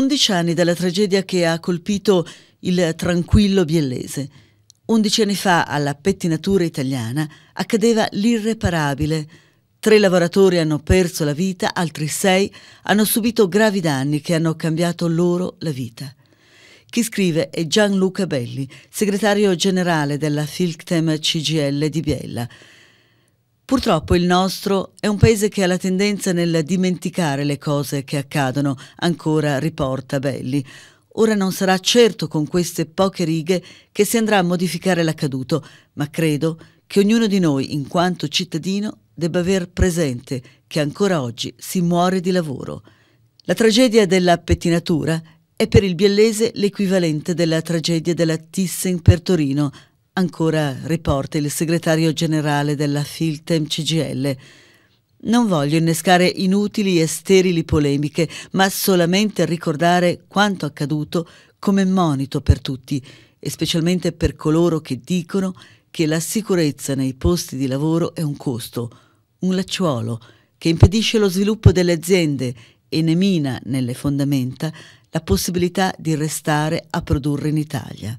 11 anni dalla tragedia che ha colpito il tranquillo biellese. 11 anni fa alla pettinatura italiana accadeva l'irreparabile. Tre lavoratori hanno perso la vita, altri sei hanno subito gravi danni che hanno cambiato loro la vita. Chi scrive è Gianluca Belli, segretario generale della Filctem CGL di Biella. Purtroppo il nostro è un paese che ha la tendenza nel dimenticare le cose che accadono, ancora riporta Belli. Ora non sarà certo con queste poche righe che si andrà a modificare l'accaduto, ma credo che ognuno di noi, in quanto cittadino, debba aver presente che ancora oggi si muore di lavoro. La tragedia della pettinatura è per il biellese l'equivalente della tragedia della Thyssen per Torino, Ancora riporta il segretario generale della Filtem CGL. Non voglio innescare inutili e sterili polemiche, ma solamente ricordare quanto accaduto come monito per tutti, e specialmente per coloro che dicono che la sicurezza nei posti di lavoro è un costo, un lacciuolo, che impedisce lo sviluppo delle aziende e ne mina nelle fondamenta la possibilità di restare a produrre in Italia.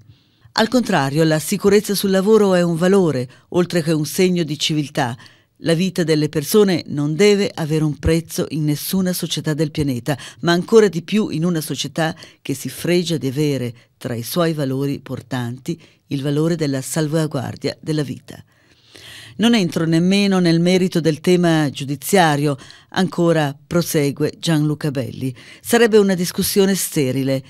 Al contrario, la sicurezza sul lavoro è un valore, oltre che un segno di civiltà. La vita delle persone non deve avere un prezzo in nessuna società del pianeta, ma ancora di più in una società che si fregia di avere tra i suoi valori portanti il valore della salvaguardia della vita. Non entro nemmeno nel merito del tema giudiziario, ancora prosegue Gianluca Belli. Sarebbe una discussione sterile.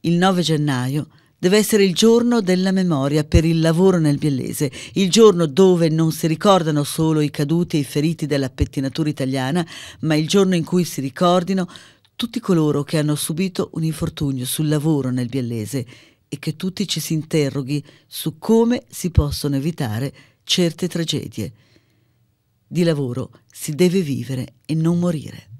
Il 9 gennaio Deve essere il giorno della memoria per il lavoro nel Biellese, il giorno dove non si ricordano solo i caduti e i feriti della pettinatura italiana, ma il giorno in cui si ricordino tutti coloro che hanno subito un infortunio sul lavoro nel Biellese e che tutti ci si interroghi su come si possono evitare certe tragedie. Di lavoro si deve vivere e non morire.